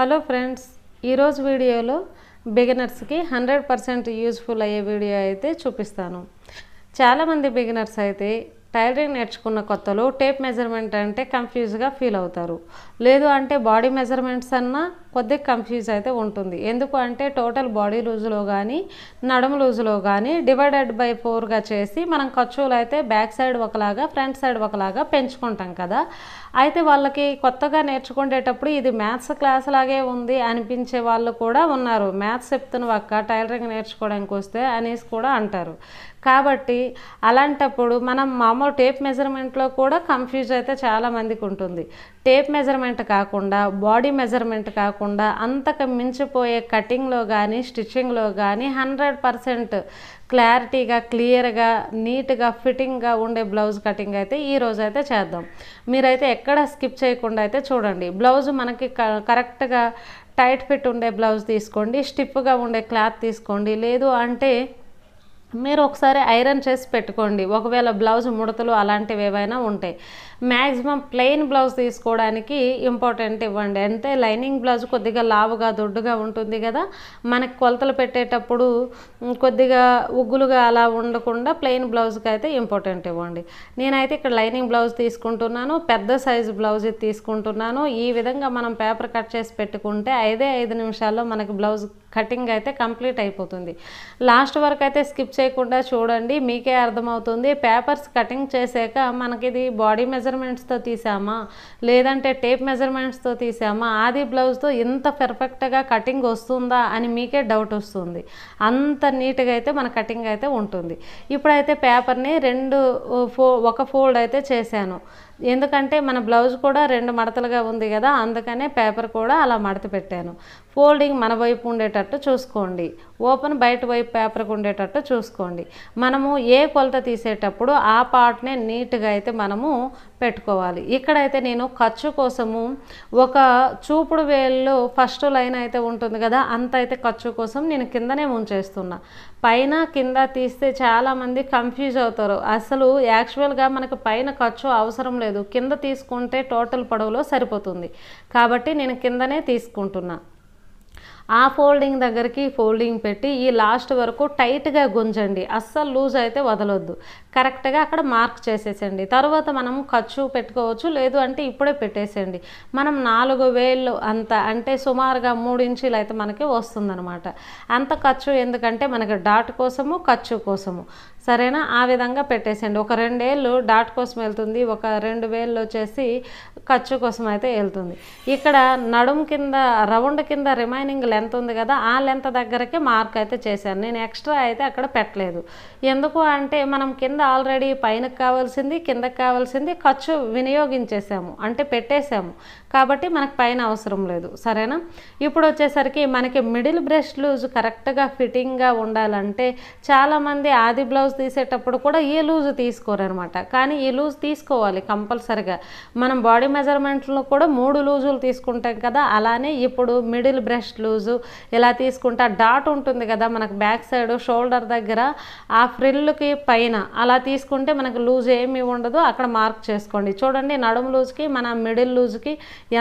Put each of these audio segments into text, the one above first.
hello friends ఈరోజు వీడియోలో బిగినర్స్కి హండ్రెడ్ పర్సెంట్ యూజ్ఫుల్ అయ్యే వీడియో అయితే చూపిస్తాను చాలామంది బిగినర్స్ అయితే టైలరింగ్ నేర్చుకున్న కొత్తలో టేప్ మెజర్మెంట్ అంటే కన్ఫ్యూజ్గా ఫీల్ అవుతారు లేదు అంటే బాడీ మెజర్మెంట్స్ అన్నా కొద్దిగా కన్ఫ్యూజ్ అయితే ఉంటుంది ఎందుకు అంటే టోటల్ బాడీ లూజ్లో కానీ నడుము లూజ్లో కానీ డివైడెడ్ బై ఫోర్గా చేసి మనం ఖర్చులు అయితే బ్యాక్ సైడ్ ఒకలాగా ఫ్రంట్ సైడ్ ఒకలాగా పెంచుకుంటాం కదా అయితే వాళ్ళకి కొత్తగా నేర్చుకునేటప్పుడు ఇది మ్యాథ్స్ క్లాస్ లాగే ఉంది అనిపించే వాళ్ళు కూడా ఉన్నారు మ్యాథ్స్ చెప్తున్న ఒక్క టైలరింగ్ నేర్చుకోవడానికి వస్తే అనేసి కూడా అంటారు కాబట్టి అలాంటప్పుడు మనం మామూలు టేప్ మెజర్మెంట్లో కూడా కన్ఫ్యూజ్ అయితే చాలామందికి ఉంటుంది టేప్ మెజర్మెంట్ కాకుండా బాడీ మెజర్మెంట్ కాకుండా అంతకు మించిపోయే కటింగ్లో కానీ స్టిచ్చింగ్లో కానీ హండ్రెడ్ పర్సెంట్ క్లారిటీగా క్లియర్గా నీట్గా ఫిట్టింగ్గా ఉండే బ్లౌజ్ కటింగ్ అయితే ఈ రోజు అయితే చేద్దాం మీరైతే ఎక్కడ స్కిప్ చేయకుండా అయితే చూడండి బ్లౌజ్ మనకి కరెక్ట్గా టైట్ ఫిట్ ఉండే బ్లౌజ్ తీసుకోండి స్టిప్గా ఉండే క్లాత్ తీసుకోండి లేదు అంటే మీరు ఒకసారి ఐరన్ చేసి పెట్టుకోండి ఒకవేళ బ్లౌజ్ ముడతలు అలాంటివి ఏవైనా ఉంటాయి మ్యాక్సిమం ప్లెయిన్ బ్లౌజ్ తీసుకోవడానికి ఇంపార్టెంట్ ఇవ్వండి అంటే లైనింగ్ బ్లౌజ్ కొద్దిగా లావుగా దొడ్డుగా ఉంటుంది కదా మనకు కొలతలు పెట్టేటప్పుడు కొద్దిగా ఉగ్గులుగా అలా ఉండకుండా ప్లెయిన్ బ్లౌజ్కి అయితే ఇంపార్టెంట్ ఇవ్వండి నేనైతే ఇక్కడ లైనింగ్ బ్లౌజ్ తీసుకుంటున్నాను పెద్ద సైజు బ్లౌజ్ తీసుకుంటున్నాను ఈ విధంగా మనం పేపర్ కట్ చేసి పెట్టుకుంటే ఐదే ఐదు నిమిషాల్లో మనకి బ్లౌజ్ కటింగ్ అయితే కంప్లీట్ అయిపోతుంది లాస్ట్ వరకు అయితే స్కిప్ చేయకుండా చూడండి మీకే అర్థమవుతుంది పేపర్స్ కటింగ్ చేసాక మనకి ఇది బాడీ మెజర్మెంట్స్తో తీసామా లేదంటే టేప్ మెజర్మెంట్స్తో తీసామా ఆది బ్లౌజ్తో ఇంత పెర్ఫెక్ట్గా కటింగ్ వస్తుందా అని మీకే డౌట్ వస్తుంది అంత నీట్గా అయితే మన కటింగ్ అయితే ఉంటుంది ఇప్పుడైతే పేపర్ని రెండు ఫో ఒక ఫోల్డ్ అయితే చేశాను ఎందుకంటే మన బ్లౌజ్ కూడా రెండు మడతలుగా ఉంది కదా అందుకనే పేపర్ కూడా అలా మడత పెట్టాను ఫోల్డింగ్ మన వైపు ఉండేటట్టు చూసుకోండి ఓపెన్ బయట వైపు పేపర్కి ఉండేటట్టు చూసుకోండి మనము ఏ కొలత తీసేటప్పుడు ఆ పార్ట్నే నీట్గా అయితే మనము పెట్టుకోవాలి ఇక్కడైతే నేను ఖర్చు కోసము ఒక చూపుడు వేళ్ళు ఫస్ట్ లైన్ అయితే ఉంటుంది కదా అంత అయితే ఖర్చు కోసం నేను కిందనే ముంచేస్తున్నా పైన కింద తీస్తే చాలామంది కన్ఫ్యూజ్ అవుతారు అసలు యాక్చువల్గా మనకు పైన ఖర్చు అవసరం లేదు తీసుకోలేదు కింద తీసుకుంటే టోటల్ పొడవులో సరిపోతుంది కాబట్టి నేను కిందనే తీసుకుంటున్నా ఆ ఫోల్డింగ్ దగ్గరికి ఫోల్డింగ్ పెట్టి ఈ లాస్ట్ వరకు టైట్గా గుంజండి అస్సలు లూజ్ అయితే వదలొద్దు కరెక్ట్గా అక్కడ మార్క్ చేసేసండి తర్వాత మనం ఖర్చు పెట్టుకోవచ్చు లేదు అంటే ఇప్పుడే పెట్టేసేయండి మనం నాలుగు వేలు అంత అంటే సుమారుగా మూడు ఇంచులు అయితే మనకి వస్తుందన్నమాట అంత ఖర్చు ఎందుకంటే మనకి డాట్ కోసము ఖర్చు కోసము సరేనా ఆ విధంగా పెట్టేసేయండి ఒక రెండేళ్ళు డాట్ కోసం వెళ్తుంది ఒక రెండు వేళ్ళు వచ్చేసి ఖర్చు కోసం అయితే వెళ్తుంది ఇక్కడ నడుము కింద రౌండ్ కింద రిమైనింగ్ లెంత్ ఉంది కదా ఆ లెంత్ దగ్గరకి మార్క్ అయితే చేశాను నేను ఎక్స్ట్రా అయితే అక్కడ పెట్టలేదు ఎందుకు అంటే మనం కింద ఆల్రెడీ పైనకు కావాల్సింది కిందకి కావాల్సింది ఖర్చు వినియోగించేసాము అంటే పెట్టేశాము కాబట్టి మనకు పైన అవసరం లేదు సరేనా ఇప్పుడు వచ్చేసరికి మనకి మిడిల్ బ్రెస్ట్ లూజ్ కరెక్ట్గా ఫిట్టింగ్గా ఉండాలంటే చాలామంది ఆది బ్లౌజ్ తీసేటప్పుడు కూడా ఈ లూజ్ తీసుకోరనమాట కానీ ఈ లూజ్ తీసుకోవాలి కంపల్సరిగా మనం బాడీ మెజర్మెంట్లో కూడా మూడు లూజులు తీసుకుంటాం కదా అలానే ఇప్పుడు మిడిల్ బ్రెస్ట్ లూజు ఇలా తీసుకుంటే డాట్ ఉంటుంది కదా మనకు బ్యాక్ సైడ్ షోల్డర్ దగ్గర ఆ ఫ్రిల్కి పైన అలా తీసుకుంటే మనకు లూజ్ ఏమి ఉండదు అక్కడ మార్క్ చేసుకోండి చూడండి నడుము లూజ్కి మన మిడిల్ లూజ్కి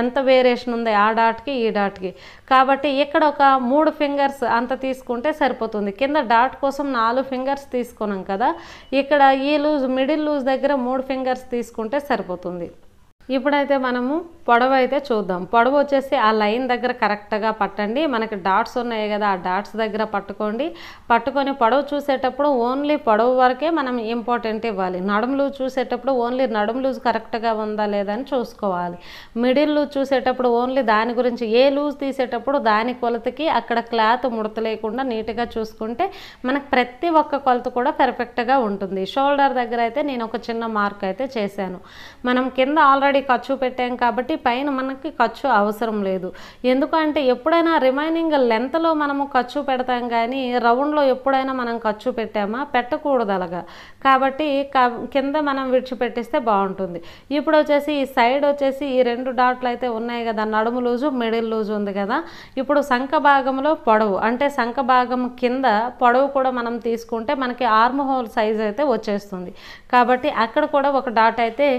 ఎంత వేరియేషన్ ఉంది ఆ డాట్కి ఈ డాట్కి కాబట్టి ఇక్కడ ఒక మూడు ఫింగర్స్ అంత తీసుకుంటే సరిపోతుంది కింద డాట్ కోసం నాలుగు ఫింగర్స్ తీసుకున్నాం కదా ఇక్కడ ఈ లూజ్ మిడిల్ లూజ్ దగ్గర మూడు ఫింగర్స్ తీసుకుంటే సరిపోతుంది ఇప్పుడైతే మనము పొడవు అయితే చూద్దాం పొడవు వచ్చేసి ఆ లైన్ దగ్గర కరెక్ట్గా పట్టండి మనకి డాట్స్ ఉన్నాయి కదా ఆ డాట్స్ దగ్గర పట్టుకోండి పట్టుకొని పొడవు చూసేటప్పుడు ఓన్లీ పొడవు వరకే మనం ఇంపార్టెంట్ ఇవ్వాలి నడుములు చూసేటప్పుడు ఓన్లీ నడుములు కరెక్ట్గా ఉందా లేదా అని చూసుకోవాలి మిడిల్ చూసేటప్పుడు ఓన్లీ దాని గురించి ఏ లూజ్ తీసేటప్పుడు దాని కొలతకి అక్కడ క్లాత్ ముడత లేకుండా నీట్గా చూసుకుంటే మనకు ప్రతి ఒక్క కొలత కూడా పెర్ఫెక్ట్గా ఉంటుంది షోల్డర్ దగ్గర అయితే నేను ఒక చిన్న మార్క్ అయితే చేశాను మనం కింద ఆల్రెడీ ఆల్రెడీ ఖర్చు పెట్టాం కాబట్టి పైన మనకి ఖర్చు అవసరం లేదు ఎందుకంటే ఎప్పుడైనా రిమైనింగ్ లెంత్లో మనము ఖర్చు పెడతాం కానీ రౌండ్లో ఎప్పుడైనా మనం ఖర్చు పెట్టామా పెట్టకూడదు అలాగా కాబట్టి కింద మనం విడిచిపెట్టేస్తే బాగుంటుంది ఇప్పుడు వచ్చేసి ఈ సైడ్ వచ్చేసి ఈ రెండు డాట్లు అయితే ఉన్నాయి కదా నడుము లూజు మిడిల్ లూజు ఉంది కదా ఇప్పుడు శంఖ భాగంలో పొడవు అంటే శంఖ భాగం కింద పొడవు కూడా మనం తీసుకుంటే మనకి ఆర్మ్ హోల్ సైజ్ అయితే వచ్చేస్తుంది కాబట్టి అక్కడ కూడా ఒక డాట్ అయితే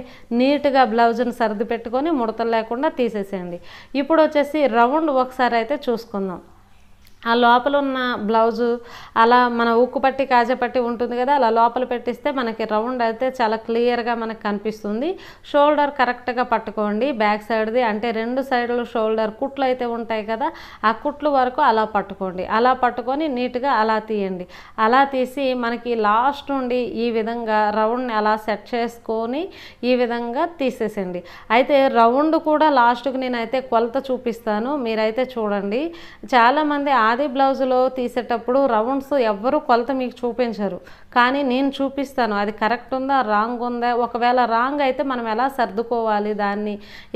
నీట్గా బ్లౌజ్ చేతుని సర్ది పెట్టుకొని ముడతలు లేకుండా తీసేసేయండి ఇప్పుడు వచ్చేసి రౌండ్ ఒకసారి అయితే చూసుకుందాం ఆ లోపల ఉన్న బ్లౌజు అలా మన ఉక్కు పట్టి కాజపట్టి ఉంటుంది కదా అలా లోపల పెట్టిస్తే మనకి రౌండ్ అయితే చాలా క్లియర్గా మనకు కనిపిస్తుంది షోల్డర్ కరెక్ట్గా పట్టుకోండి బ్యాక్ సైడ్ది అంటే రెండు సైడ్లు షోల్డర్ కుట్లు అయితే ఉంటాయి కదా ఆ కుట్లు వరకు అలా పట్టుకోండి అలా పట్టుకొని నీట్గా అలా తీయండి అలా తీసి మనకి లాస్ట్ నుండి ఈ విధంగా రౌండ్ని అలా సెట్ చేసుకొని ఈ విధంగా తీసేసండి అయితే రౌండ్ కూడా లాస్ట్కి నేనైతే కొలత చూపిస్తాను మీరైతే చూడండి చాలామంది ఆది బ్లౌజులో తీసేటప్పుడు రౌండ్స్ ఎవ్వరూ కొలత మీకు చూపించరు కానీ నేను చూపిస్తాను అది కరెక్ట్ ఉందా రాంగ్ ఉందా ఒకవేళ రాంగ్ అయితే మనం ఎలా సర్దుకోవాలి దాన్ని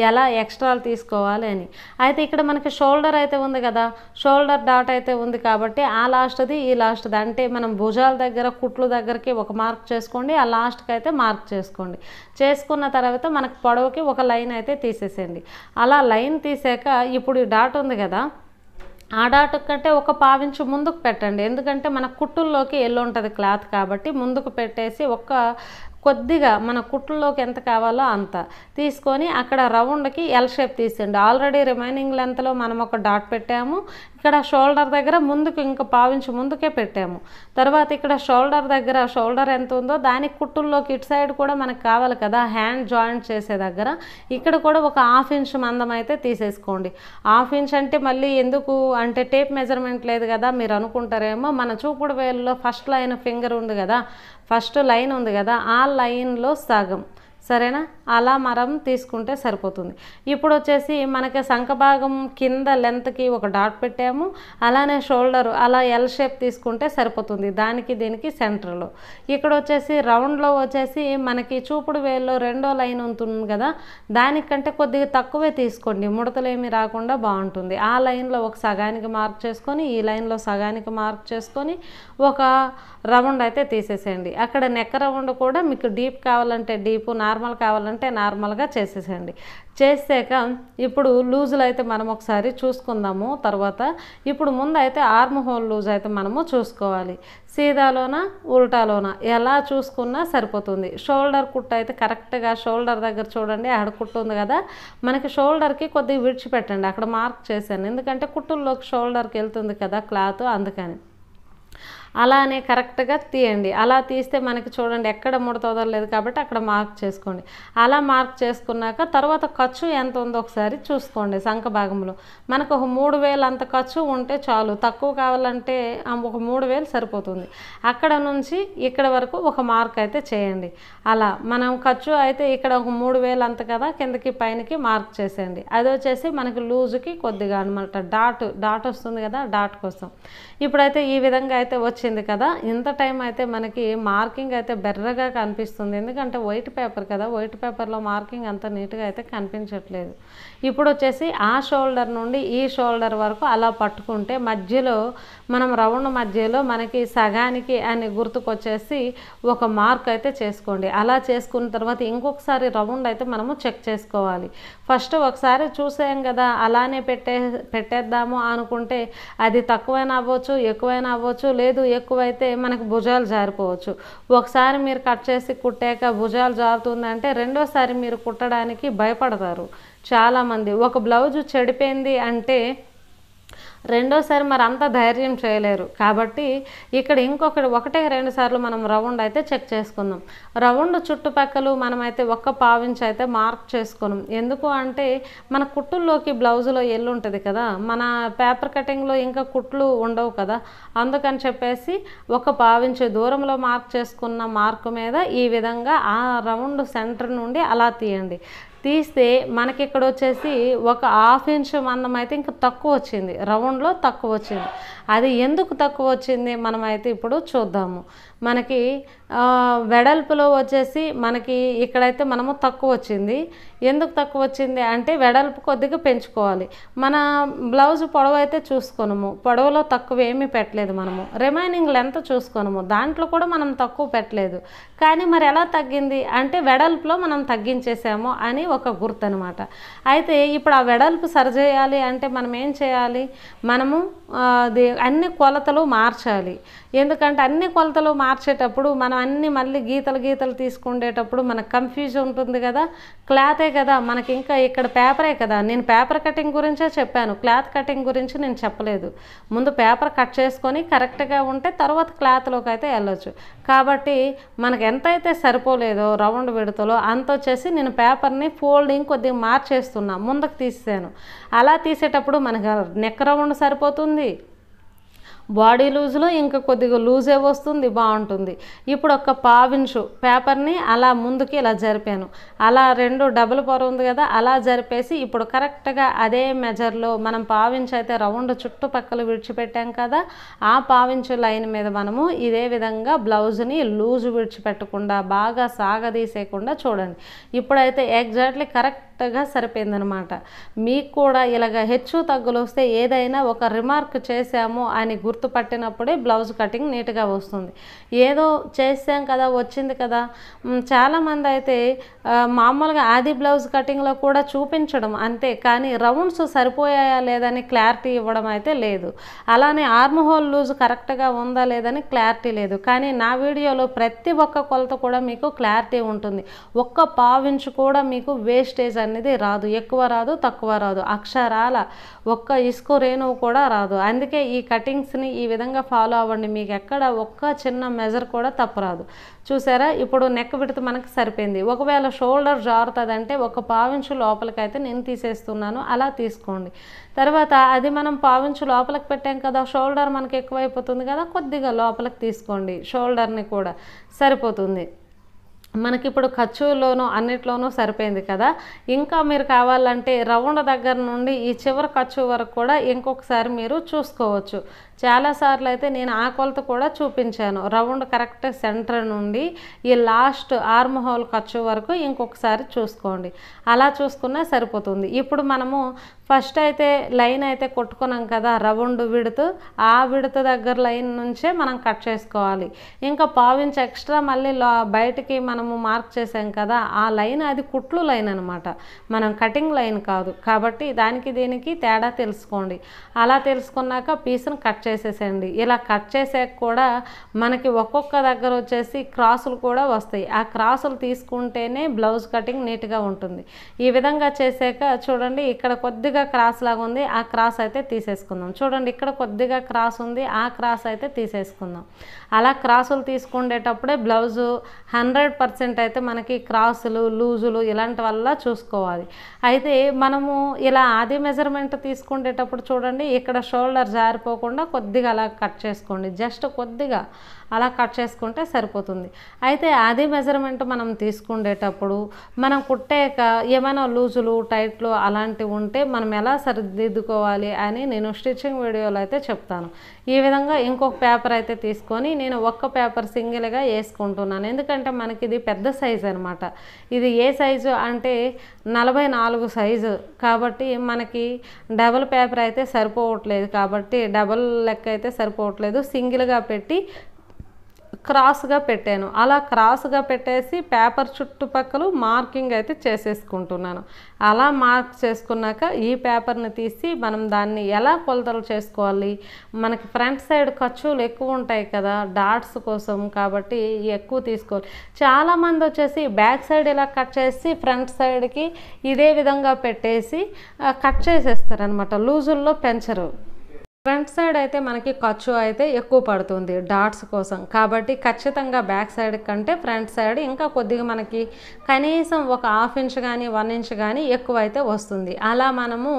ఎలా ఎక్స్ట్రాలు తీసుకోవాలి అని అయితే ఇక్కడ మనకి షోల్డర్ అయితే ఉంది కదా షోల్డర్ డాట్ అయితే ఉంది కాబట్టి ఆ లాస్ట్ది ఈ లాస్ట్ది అంటే మనం భుజాల దగ్గర కుట్లు దగ్గరికి ఒక మార్క్ చేసుకోండి ఆ లాస్ట్కి అయితే మార్క్ చేసుకోండి చేసుకున్న తర్వాత మనకు పొడవుకి ఒక లైన్ అయితే తీసేసేయండి అలా లైన్ తీసాక ఇప్పుడు ఈ డాట్ ఉంది కదా ఆడాట కంటే ఒక పావించు ముందుకు పెట్టండి ఎందుకంటే మన కుట్టుల్లోకి ఎల్లు ఉంటుంది క్లాత్ కాబట్టి ముందుకు పెట్టేసి ఒక్క కొద్దిగా మన కుట్లలోకి ఎంత కావాలో అంత తీసుకొని అక్కడ రౌండ్కి ఎల్ షేప్ తీసేయండి ఆల్రెడీ రిమైనింగ్ లెంత్లో మనం ఒక డాట్ పెట్టాము ఇక్కడ షోల్డర్ దగ్గర ముందుకు ఇంకా పావించి ముందుకే పెట్టాము తర్వాత ఇక్కడ షోల్డర్ దగ్గర షోల్డర్ ఎంత ఉందో దాని కుట్టుల్లోకి ఇటు సైడ్ కూడా మనకు కావాలి కదా హ్యాండ్ జాయింట్ చేసే దగ్గర ఇక్కడ కూడా ఒక హాఫ్ ఇంచ్ మందం అయితే తీసేసుకోండి హాఫ్ ఇంచ్ అంటే మళ్ళీ ఎందుకు అంటే టేప్ మెజర్మెంట్ లేదు కదా మీరు అనుకుంటారేమో మన చూపుడు వేలులో ఫస్ట్ లైన్ ఫింగర్ ఉంది కదా ఫస్ట్ లైన్ ఉంది కదా ఆ లైన్లో సగం సరేనా అలా మరం తీసుకుంటే సరిపోతుంది ఇప్పుడు వచ్చేసి మనకి సంఖభాగం కింద లెంత్కి ఒక డాట్ పెట్టాము అలానే షోల్డర్ అలా ఎల్ షేప్ తీసుకుంటే సరిపోతుంది దానికి దీనికి సెంటర్లో ఇక్కడ వచ్చేసి రౌండ్లో వచ్చేసి మనకి చూపుడు వేల్లో రెండో లైన్ ఉంటుంది కదా దానికంటే కొద్దిగా తక్కువే తీసుకోండి ముడతలేమి రాకుండా బాగుంటుంది ఆ లైన్లో ఒక సగానికి మార్క్ చేసుకొని ఈ లైన్లో సగానికి మార్క్ చేసుకొని ఒక రౌండ్ అయితే తీసేసేయండి అక్కడ నెక్క రౌండ్ కూడా మీకు డీప్ కావాలంటే డీప్ నార్మల్ నార్మల్ కావాలంటే నార్మల్గా చేసేసేయండి చేసాక ఇప్పుడు లూజులు అయితే మనం ఒకసారి చూసుకుందాము తర్వాత ఇప్పుడు ముందు అయితే ఆర్మ్ హోల్ లూజ్ అయితే మనము చూసుకోవాలి సీదాలోన ఉల్టాలోన ఎలా చూసుకున్నా సరిపోతుంది షోల్డర్ కుట్టు అయితే కరెక్ట్గా షోల్డర్ దగ్గర చూడండి ఆడ కుట్టు ఉంది కదా మనకి షోల్డర్కి కొద్దిగా విడిచిపెట్టండి అక్కడ మార్క్ చేశాను ఎందుకంటే కుట్టుల్లోకి షోల్డర్కి వెళ్తుంది కదా క్లాత్ అందుకని అలానే కరెక్ట్గా తీయండి అలా తీస్తే మనకి చూడండి ఎక్కడ ముడత వదలలేదు కాబట్టి అక్కడ మార్క్ చేసుకోండి అలా మార్క్ చేసుకున్నాక తర్వాత ఖర్చు ఎంత ఉందో ఒకసారి చూసుకోండి సంఖ భాగంలో మనకు ఒక మూడు వేలు అంత ఖర్చు ఉంటే చాలు తక్కువ కావాలంటే ఒక మూడు వేలు సరిపోతుంది అక్కడ నుంచి ఇక్కడ వరకు ఒక మార్క్ అయితే చేయండి అలా మనం ఖర్చు అయితే ఇక్కడ ఒక మూడు వేలు అంత కదా కిందకి పైనకి మార్క్ చేసేయండి అది వచ్చేసి మనకి లూజుకి కొద్దిగా అనమాట డాట్ డాట్ వస్తుంది కదా డాట్ కోసం ఇప్పుడైతే ఈ విధంగా అయితే వచ్చింది కదా ఇంత టైం అయితే మనకి మార్కింగ్ అయితే బెర్రగా కనిపిస్తుంది ఎందుకంటే వైట్ పేపర్ కదా వైట్ పేపర్లో మార్కింగ్ అంత నీట్గా అయితే కనిపించట్లేదు ఇప్పుడు వచ్చేసి ఆ షోల్డర్ నుండి ఈ షోల్డర్ వరకు అలా పట్టుకుంటే మధ్యలో మనం రౌండ్ మధ్యలో మనకి సగానికి అని గుర్తుకొచ్చేసి ఒక మార్క్ అయితే చేసుకోండి అలా చేసుకున్న తర్వాత ఇంకొకసారి రౌండ్ అయితే మనము చెక్ చేసుకోవాలి ఫస్ట్ ఒకసారి చూసాం కదా అలానే పెట్టే పెట్టేద్దాము అనుకుంటే అది తక్కువైనా అవ్వచ్చు అవ్వచ్చు ఎక్కువైనా అవ్వచ్చు లేదు ఎక్కువైతే మనకు భుజాలు జారిపోవచ్చు ఒకసారి మీరు కట్ చేసి కుట్టాక భుజాలు జారుతుందంటే రెండోసారి మీరు కుట్టడానికి భయపడతారు చాలామంది ఒక బ్లౌజ్ చెడిపోయింది అంటే రెండోసారి మరి అంత ధైర్యం చేయలేరు కాబట్టి ఇక్కడ ఇంకొకటి ఒకటే రెండు సార్లు మనం రౌండ్ అయితే చెక్ చేసుకుందాం రౌండ్ చుట్టుపక్కల మనమైతే ఒక్క పావించి అయితే మార్క్ చేసుకున్నాం ఎందుకు అంటే మన కుట్టుల్లోకి బ్లౌజులో ఎల్లు ఉంటుంది కదా మన పేపర్ కటింగ్లో ఇంకా కుట్లు ఉండవు కదా అందుకని చెప్పేసి ఒక పావించే దూరంలో మార్క్ చేసుకున్న మార్క్ మీద ఈ విధంగా ఆ రౌండ్ సెంటర్ నుండి అలా తీయండి తీస్తే మనకి ఇక్కడ వచ్చేసి ఒక హాఫ్ ఇంచ్ మందం అయితే ఇంకా తక్కువ వచ్చింది రౌండ్లో తక్కువ వచ్చింది అది ఎందుకు తక్కువ వచ్చింది మనమైతే ఇప్పుడు చూద్దాము మనకి వెడల్పులో వచ్చేసి మనకి ఇక్కడైతే మనము తక్కువ వచ్చింది ఎందుకు తక్కువ వచ్చింది అంటే వెడల్పు కొద్దిగా పెంచుకోవాలి మన బ్లౌజ్ పొడవు అయితే చూసుకోనము పొడవులో తక్కువ ఏమీ పెట్టలేదు మనము రిమైనింగ్ లెంత్ చూసుకోనము దాంట్లో కూడా మనం తక్కువ పెట్టలేదు కానీ మరి ఎలా తగ్గింది అంటే వెడల్పులో మనం తగ్గించేసాము అని ఒక గుర్తు అనమాట అయితే ఇప్పుడు ఆ వెడల్పు సరిచేయాలి అంటే మనం ఏం చేయాలి మనము అన్ని కొలతలు మార్చాలి ఎందుకంటే అన్ని కొలతలు మార్చేటప్పుడు మనం అన్ని మళ్ళీ గీతలు గీతలు తీసుకుండేటప్పుడు మనకు కన్ఫ్యూజ్ ఉంటుంది కదా క్లాతే కదా మనకి ఇంకా ఇక్కడ పేపరే కదా నేను పేపర్ కటింగ్ గురించే చెప్పాను క్లాత్ కటింగ్ గురించి నేను చెప్పలేదు ముందు పేపర్ కట్ చేసుకొని కరెక్ట్గా ఉంటే తర్వాత క్లాత్లోకి అయితే వెళ్ళొచ్చు కాబట్టి మనకు ఎంతైతే సరిపోలేదో రౌండ్ విడతలో అంత వచ్చేసి నేను పేపర్ని ఫోల్డింగ్ కొద్దిగా మార్చేస్తున్నా ముందుకు తీసాను అలా తీసేటప్పుడు మనకు నెక్ రౌండ్ సరిపోతుంది బాడీ లూజ్లో ఇంకా కొద్దిగా లూజే వస్తుంది బాగుంటుంది ఇప్పుడు ఒక పావించు పేపర్ని అలా ముందుకి ఇలా జరిపాను అలా రెండు డబుల్ పొర ఉంది కదా అలా జరిపేసి ఇప్పుడు కరెక్ట్గా అదే మెజర్లో మనం పావించు అయితే రౌండ్ చుట్టుపక్కల విడిచిపెట్టాం కదా ఆ పావించు లైన్ మీద మనము ఇదే విధంగా బ్లౌజ్ని లూజ్ విడిచిపెట్టకుండా బాగా సాగదీసేయకుండా చూడండి ఇప్పుడైతే ఎగ్జాక్ట్లీ కరెక్ట్ కరెక్ట్గా సరిపోయిందనమాట మీకు కూడా ఇలాగ హెచ్చు తగ్గులు వస్తే ఏదైనా ఒక రిమార్క్ చేశాము అని గుర్తుపట్టినప్పుడే బ్లౌజ్ కటింగ్ నీట్గా వస్తుంది ఏదో చేసాం కదా వచ్చింది కదా చాలామంది అయితే మామూలుగా ఆది బ్లౌజ్ కటింగ్లో కూడా చూపించడం అంతే కానీ రౌండ్స్ సరిపోయాయా లేదని క్లారిటీ ఇవ్వడం అయితే లేదు అలానే ఆర్మ్ హోల్ లూజ్ కరెక్ట్గా ఉందా లేదని క్లారిటీ లేదు కానీ నా వీడియోలో ప్రతి ఒక్క కొలత కూడా మీకు క్లారిటీ ఉంటుంది ఒక్క పావించు కూడా మీకు వేస్టేజ్ అనేది అనేది రాదు ఎక్కువ రాదు తక్కువ రాదు అక్షరాల ఒక్క ఇసుక రేణువు కూడా రాదు అందుకే ఈ కటింగ్స్ని ఈ విధంగా ఫాలో అవ్వండి మీకు ఎక్కడ ఒక్క చిన్న మెజర్ కూడా తప్పురాదు చూసారా ఇప్పుడు నెక్ విడత మనకు సరిపోయింది ఒకవేళ షోల్డర్ జారుతుందంటే ఒక పావించు లోపలికైతే నేను తీసేస్తున్నాను అలా తీసుకోండి తర్వాత అది మనం పావించు లోపలికి పెట్టాం కదా షోల్డర్ మనకి ఎక్కువైపోతుంది కదా కొద్దిగా లోపలికి తీసుకోండి షోల్డర్ని కూడా సరిపోతుంది మనకి ఇప్పుడు ఖర్చులోనూ అన్నిట్లోనూ సరిపోయింది కదా ఇంకా మీరు కావాలంటే రౌండ్ దగ్గర నుండి ఈ చివరి ఖర్చు వరకు కూడా ఇంకొకసారి మీరు చూసుకోవచ్చు చాలాసార్లు అయితే నేను ఆ కొలత కూడా చూపించాను రౌండ్ కరెక్ట్ సెంటర్ నుండి ఈ లాస్ట్ ఆర్మ్ హోల్ ఖర్చు వరకు ఇంకొకసారి చూసుకోండి అలా చూసుకున్నా సరిపోతుంది ఇప్పుడు మనము ఫస్ట్ అయితే లైన్ అయితే కొట్టుకున్నాం కదా రౌండ్ విడత ఆ విడుత దగ్గర లైన్ నుంచే మనం కట్ చేసుకోవాలి ఇంకా పావించి ఎక్స్ట్రా మళ్ళీ బయటికి మనం మనము మార్క్ చేసాం కదా ఆ లైన్ అది కుట్లు లైన్ అనమాట మనం కటింగ్ లైన్ కాదు కాబట్టి దానికి దీనికి తేడా తెలుసుకోండి అలా తెలుసుకున్నాక పీస్ను కట్ చేసేసేయండి ఇలా కట్ చేసాక కూడా మనకి ఒక్కొక్క దగ్గర వచ్చేసి క్రాసులు కూడా వస్తాయి ఆ క్రాసులు తీసుకుంటేనే బ్లౌజ్ కటింగ్ నీట్గా ఉంటుంది ఈ విధంగా చేసాక చూడండి ఇక్కడ కొద్దిగా క్రాస్ లాగా ఉంది ఆ క్రాస్ అయితే తీసేసుకుందాం చూడండి ఇక్కడ కొద్దిగా క్రాస్ ఉంది ఆ క్రాస్ అయితే తీసేసుకుందాం అలా క్రాసులు తీసుకుండేటప్పుడే బ్లౌజు హండ్రెడ్ పర్సెంట్ అయితే మనకి క్రాసులు లూజులు ఇలాంటి వల్ల చూసుకోవాలి అయితే మనము ఇలా ఆది మెజర్మెంట్ తీసుకుండేటప్పుడు చూడండి ఇక్కడ షోల్డర్ జారిపోకుండా కొద్దిగా అలా కట్ చేసుకోండి జస్ట్ కొద్దిగా అలా కట్ చేసుకుంటే సరిపోతుంది అయితే అది మెజర్మెంట్ మనం తీసుకుండేటప్పుడు మనం కుట్టాక ఏమైనా లూజులు టైట్లు అలాంటివి ఉంటే మనం ఎలా సరిదిద్దుకోవాలి అని నేను స్టిచ్చింగ్ వీడియోలో అయితే చెప్తాను ఈ విధంగా ఇంకొక పేపర్ అయితే తీసుకొని నేను ఒక్క పేపర్ సింగిల్గా వేసుకుంటున్నాను ఎందుకంటే మనకి ఇది పెద్ద సైజు అనమాట ఇది ఏ సైజు అంటే నలభై నాలుగు సైజు కాబట్టి మనకి డబల్ పేపర్ అయితే సరిపోవట్లేదు కాబట్టి డబల్ లెక్క అయితే సరిపోవట్లేదు సింగిల్గా పెట్టి క్రాస్గా పెట్టాను అలా క్రాస్గా పెట్టేసి పేపర్ చుట్టుపక్కల మార్కింగ్ అయితే చేసేసుకుంటున్నాను అలా మార్క్ చేసుకున్నాక ఈ పేపర్ని తీసి మనం దాన్ని ఎలా కొలతలు చేసుకోవాలి మనకి ఫ్రంట్ సైడ్ ఖర్చులు ఎక్కువ ఉంటాయి కదా డాట్స్ కోసం కాబట్టి ఎక్కువ తీసుకోవాలి చాలామంది వచ్చేసి బ్యాక్ సైడ్ ఇలా కట్ చేసి ఫ్రంట్ సైడ్కి ఇదే విధంగా పెట్టేసి కట్ చేసేస్తారనమాట లూజుల్లో పెంచరు ఫ్రంట్ సైడ్ అయితే మనకి ఖర్చు అయితే ఎక్కువ పడుతుంది డాట్స్ కోసం కాబట్టి ఖచ్చితంగా బ్యాక్ సైడ్ కంటే ఫ్రంట్ సైడ్ ఇంకా కొద్దిగా మనకి కనీసం ఒక హాఫ్ ఇంచ్ కానీ వన్ ఇంచ్ కానీ ఎక్కువ అయితే వస్తుంది అలా మనము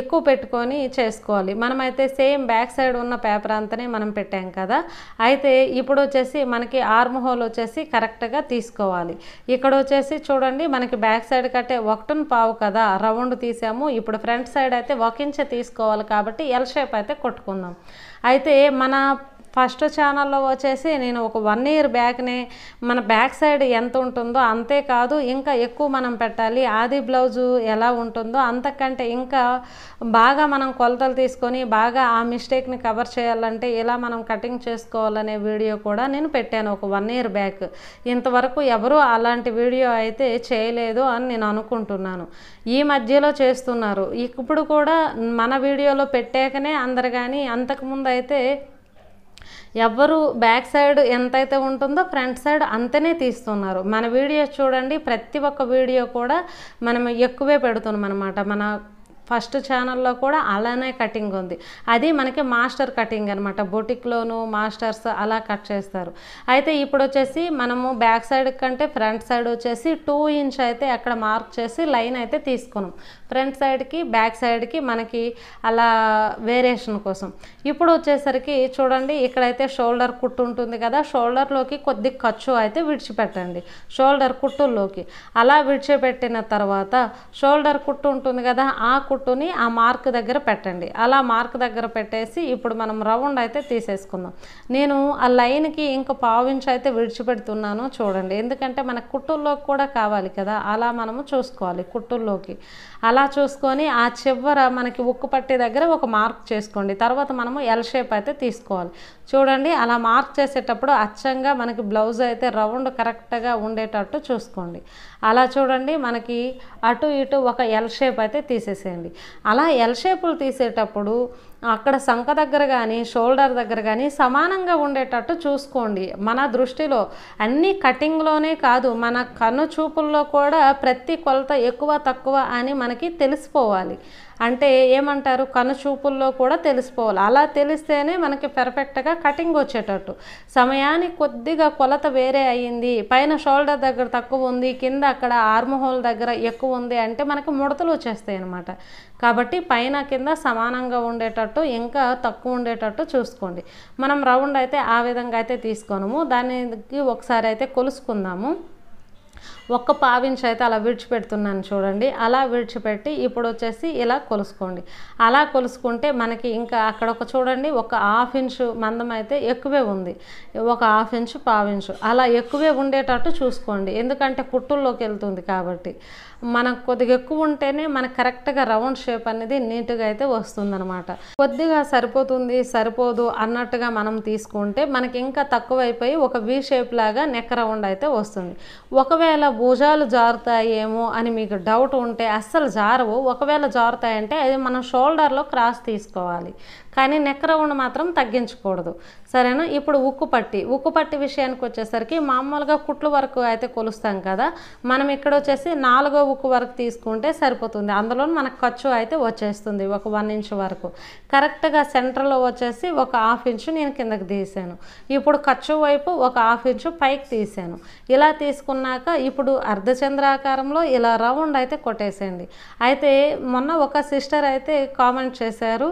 ఎక్కువ పెట్టుకొని చేసుకోవాలి మనమైతే సేమ్ బ్యాక్ సైడ్ ఉన్న పేపర్ అంతనే మనం పెట్టాం కదా అయితే ఇప్పుడు వచ్చేసి మనకి ఆర్మ్ హోల్ వచ్చేసి కరెక్ట్గా తీసుకోవాలి ఇక్కడ వచ్చేసి చూడండి మనకి బ్యాక్ సైడ్ కట్టే ఒకటిని పావు కదా రౌండ్ తీసాము ఇప్పుడు ఫ్రంట్ సైడ్ అయితే ఒక ఇంచ్ తీసుకోవాలి కాబట్టి ఎల్ షేప్ అయితే కొట్టుకుందాం అయితే మన ఫస్ట్ ఛానల్లో వచ్చేసి నేను ఒక వన్ ఇయర్ బ్యాక్నే మన బ్యాక్ సైడ్ ఎంత ఉంటుందో అంతే కాదు ఇంకా ఎక్కువ మనం పెట్టాలి ఆది బ్లౌజు ఎలా ఉంటుందో అంతకంటే ఇంకా బాగా మనం కొలతలు తీసుకొని బాగా ఆ మిస్టేక్ని కవర్ చేయాలంటే ఎలా మనం కటింగ్ చేసుకోవాలనే వీడియో కూడా నేను పెట్టాను ఒక వన్ ఇయర్ బ్యాక్ ఇంతవరకు ఎవరూ అలాంటి వీడియో అయితే చేయలేదు అని నేను అనుకుంటున్నాను ఈ మధ్యలో చేస్తున్నారు ఇప్పుడు కూడా మన వీడియోలో పెట్టాకనే అందరు కానీ అంతకుముందు అయితే ఎవ్వరు బ్యాక్ సైడ్ ఎంతైతే ఉంటుందో ఫ్రంట్ సైడ్ అంతనే తీస్తున్నారు మన వీడియోస్ చూడండి ప్రతి ఒక్క వీడియో కూడా మనం ఎక్కువే పెడుతున్నాం అనమాట మన ఫస్ట్ ఛానల్లో కూడా అలానే కటింగ్ ఉంది అది మనకి మాస్టర్ కటింగ్ అనమాట బొటిక్లోను మాస్టర్స్ అలా కట్ చేస్తారు అయితే ఇప్పుడు వచ్చేసి మనము బ్యాక్ సైడ్ కంటే ఫ్రంట్ సైడ్ వచ్చేసి టూ ఇంచ్ అయితే అక్కడ మార్క్ చేసి లైన్ అయితే తీసుకున్నాం ఫ్రంట్ సైడ్కి బ్యాక్ సైడ్కి మనకి అలా వేరియేషన్ కోసం ఇప్పుడు వచ్చేసరికి చూడండి ఇక్కడైతే షోల్డర్ కుట్టు ఉంటుంది కదా షోల్డర్లోకి కొద్ది ఖర్చు అయితే విడిచిపెట్టండి షోల్డర్ కుట్టుల్లోకి అలా విడిచిపెట్టిన తర్వాత షోల్డర్ కుట్టు ఉంటుంది కదా ఆ కుట్టు కుట్టుని ఆ మార్క్ దగ్గర పెట్టండి అలా మార్క్ దగ్గర పెట్టేసి ఇప్పుడు మనం రౌండ్ అయితే తీసేసుకుందాం నేను ఆ లైన్కి ఇంకా పావించి అయితే విడిచిపెడుతున్నాను చూడండి ఎందుకంటే మన కుట్టుల్లోకి కూడా కావాలి కదా అలా మనము చూసుకోవాలి కుట్టుల్లోకి అలా చూసుకొని ఆ చివర మనకి ఉక్కు పట్టి దగ్గర ఒక మార్క్ చేసుకోండి తర్వాత మనము ఎల్ షేప్ అయితే తీసుకోవాలి చూడండి అలా మార్క్ చేసేటప్పుడు అచ్చంగా మనకి బ్లౌజ్ అయితే రౌండ్ కరెక్ట్గా ఉండేటట్టు చూసుకోండి అలా చూడండి మనకి అటు ఇటు ఒక ఎల్ షేప్ అయితే తీసేసేయండి తీసుకోవాలి అలా ఎల్ షేపులు తీసేటప్పుడు అక్కడ సంఖ దగ్గర కానీ షోల్డర్ దగ్గర కానీ సమానంగా ఉండేటట్టు చూసుకోండి మన దృష్టిలో అన్ని కటింగ్లోనే కాదు మన కన్ను చూపుల్లో కూడా ప్రతి కొలత ఎక్కువ తక్కువ అని మనకి తెలిసిపోవాలి అంటే ఏమంటారు కనుచూపుల్లో కూడా తెలిసిపోవాలి అలా తెలిస్తేనే మనకి పెర్ఫెక్ట్గా కటింగ్ వచ్చేటట్టు సమయానికి కొద్దిగా కొలత వేరే అయ్యింది పైన షోల్డర్ దగ్గర తక్కువ ఉంది కింద అక్కడ ఆర్మ్ హోల్ దగ్గర ఎక్కువ ఉంది అంటే మనకి ముడతలు వచ్చేస్తాయి అనమాట కాబట్టి పైన కింద సమానంగా ఉండేటట్టు ఇంకా తక్కువ ఉండేటట్టు చూసుకోండి మనం రౌండ్ అయితే ఆ విధంగా అయితే తీసుకోనము దానికి ఒకసారి అయితే కొలుసుకుందాము ఒక్క పావించి అయితే అలా విడిచిపెడుతున్నాను చూడండి అలా విడిచిపెట్టి ఇప్పుడు వచ్చేసి ఇలా కొలుసుకోండి అలా కొలుసుకుంటే మనకి ఇంకా అక్కడ ఒక చూడండి ఒక హాఫ్ ఇంచు మందం అయితే ఎక్కువే ఉంది ఒక హాఫ్ ఇంచు పావించు అలా ఎక్కువే ఉండేటట్టు చూసుకోండి ఎందుకంటే పుట్టుల్లోకి వెళ్తుంది కాబట్టి మనం కొద్దిగా ఎక్కువ ఉంటేనే మనకు కరెక్ట్గా రౌండ్ షేప్ అనేది నీట్గా అయితే వస్తుందనమాట కొద్దిగా సరిపోతుంది సరిపోదు అన్నట్టుగా మనం తీసుకుంటే మనకి ఇంకా తక్కువైపోయి ఒక వి షేప్ లాగా నెక్ రౌండ్ అయితే వస్తుంది ఒకవేళ భుజాలు జారుతాయేమో అని మీకు డౌట్ ఉంటే అస్సలు జారవు ఒకవేళ జారుతాయంటే అది మనం షోల్డర్లో క్రాస్ తీసుకోవాలి కానీ నెక్ రౌండ్ మాత్రం తగ్గించకూడదు సరేనా ఇప్పుడు ఉక్కు పట్టి ఉక్కు పట్టి విషయానికి వచ్చేసరికి మామూలుగా కుట్లు వరకు అయితే కొలుస్తాం కదా మనం ఇక్కడ వచ్చేసి నాలుగో ఉక్కు వరకు తీసుకుంటే సరిపోతుంది అందులో మనకు ఖర్చు అయితే వచ్చేస్తుంది ఒక వన్ ఇంచ్ వరకు కరెక్ట్గా సెంటర్లో వచ్చేసి ఒక హాఫ్ ఇంచు నేను కిందకి తీసాను ఇప్పుడు ఖర్చు వైపు ఒక హాఫ్ ఇంచు పైకి తీసాను ఇలా తీసుకున్నాక ఇప్పుడు అర్ధచంద్రాకారంలో ఇలా రౌండ్ అయితే కొట్టేసేయండి అయితే మొన్న ఒక సిస్టర్ అయితే కామెంట్ చేశారు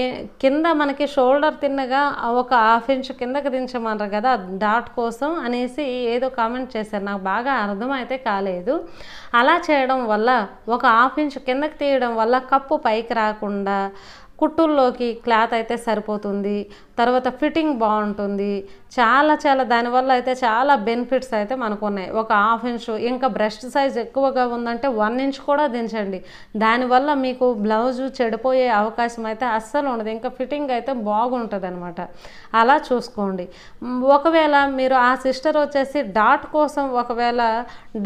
ఏ కింద మనకి షోల్డర్ తిన్నగా ఒక హాఫ్ ఇంచ్ కిందకి దించమన్నారు కదా డాట్ కోసం అనేసి ఏదో కామెంట్ చేశారు నాకు బాగా అర్థమైతే కాలేదు అలా చేయడం వల్ల ఒక హాఫ్ ఇంచ్ కిందకి తీయడం వల్ల కప్పు పైకి రాకుండా కుట్టుల్లోకి క్లాత్ అయితే సరిపోతుంది తర్వాత ఫిట్టింగ్ బాగుంటుంది చాలా చాలా దానివల్ల అయితే చాలా బెనిఫిట్స్ అయితే మనకు ఉన్నాయి ఒక హాఫ్ ఇంచ్ ఇంకా బ్రెస్ట్ సైజ్ ఎక్కువగా ఉందంటే వన్ ఇంచ్ కూడా దించండి దానివల్ల మీకు బ్లౌజు చెడిపోయే అవకాశం అయితే అస్సలు ఉండదు ఇంకా ఫిట్టింగ్ అయితే బాగుంటుంది అనమాట అలా చూసుకోండి ఒకవేళ మీరు ఆ సిస్టర్ వచ్చేసి డాట్ కోసం ఒకవేళ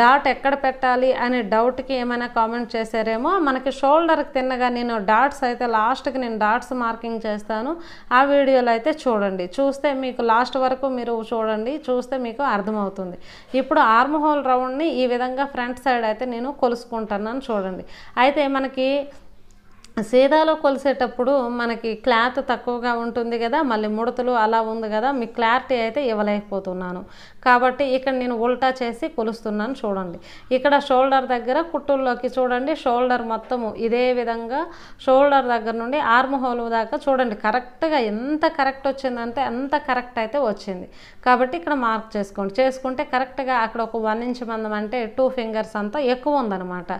డాట్ ఎక్కడ పెట్టాలి అనే డౌట్కి ఏమైనా కామెంట్ చేశారేమో మనకి షోల్డర్కి తిన్నగా నేను డాట్స్ అయితే లాస్ట్కి నేను డాట్స్ మార్కింగ్ చేస్తాను ఆ వీడియోలో అయితే అయితే చూడండి చూస్తే మీకు లాస్ట్ వరకు మీరు చూడండి చూస్తే మీకు అర్థమవుతుంది ఇప్పుడు ఆర్మ్ హోల్ రౌండ్ని ఈ విధంగా ఫ్రంట్ సైడ్ అయితే నేను కొలుసుకుంటున్నాను చూడండి అయితే మనకి సీదాలో కొలిసేటప్పుడు మనకి క్లాత్ తక్కువగా ఉంటుంది కదా మళ్ళీ ముడతలు అలా ఉంది కదా మీ క్లారిటీ అయితే ఇవ్వలేకపోతున్నాను కాబట్టి ఇక్కడ నేను ఉల్టా చేసి కొలుస్తున్నాను చూడండి ఇక్కడ షోల్డర్ దగ్గర కుట్టుల్లోకి చూడండి షోల్డర్ మొత్తము ఇదే విధంగా షోల్డర్ దగ్గర నుండి ఆర్మ్ హోల్ దాకా చూడండి కరెక్ట్గా ఎంత కరెక్ట్ వచ్చిందంటే అంత కరెక్ట్ అయితే వచ్చింది కాబట్టి ఇక్కడ మార్క్ చేసుకోండి చేసుకుంటే కరెక్ట్గా అక్కడ ఒక వన్ ఇంచ్ మందం అంటే టూ ఫింగర్స్ అంతా ఎక్కువ ఉందన్నమాట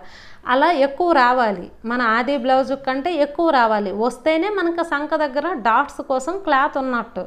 అలా ఎక్కువ రావాలి మన ఆది బ్లౌజ్ కంటే ఎక్కువ రావాలి వస్తేనే మనకు సంఖ దగ్గర డాట్స్ కోసం క్లాత్ ఉన్నట్టు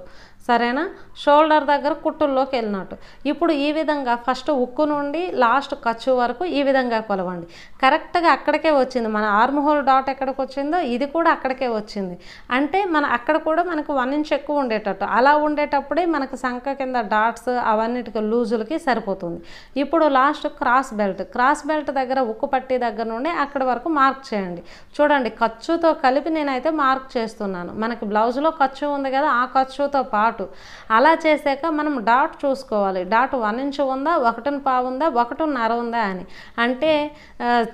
సరేనా షోల్డర్ దగ్గర కుట్టుల్లోకి వెళ్ళినట్టు ఇప్పుడు ఈ విధంగా ఫస్ట్ ఉక్కు నుండి లాస్ట్ ఖర్చు వరకు ఈ విధంగా కొలవండి కరెక్ట్గా అక్కడికే వచ్చింది మన ఆర్మ్ హోల్ డాట్ ఎక్కడికి వచ్చిందో ఇది కూడా అక్కడికే వచ్చింది అంటే మన అక్కడ కూడా మనకు వన్ ఇంచ్ ఎక్కువ ఉండేటట్టు అలా ఉండేటప్పుడే మనకు సంఖ కింద డాట్స్ అవన్నిటికి లూజులకి సరిపోతుంది ఇప్పుడు last cross belt cross belt దగ్గర ఉక్కు పట్టి దగ్గర నుండి అక్కడ వరకు మార్క్ చేయండి చూడండి ఖర్చుతో కలిపి నేనైతే మార్క్ చేస్తున్నాను మనకి బ్లౌజ్లో ఖర్చు ఉంది కదా ఆ ఖర్చుతో పాటు డాట్ అలా చేశాక మనం డాట్ చూసుకోవాలి డాట్ వన్ ఇంచ్ ఉందా ఒకటిని పావు ఉందా ఒకటిన్నర ఉందా అని అంటే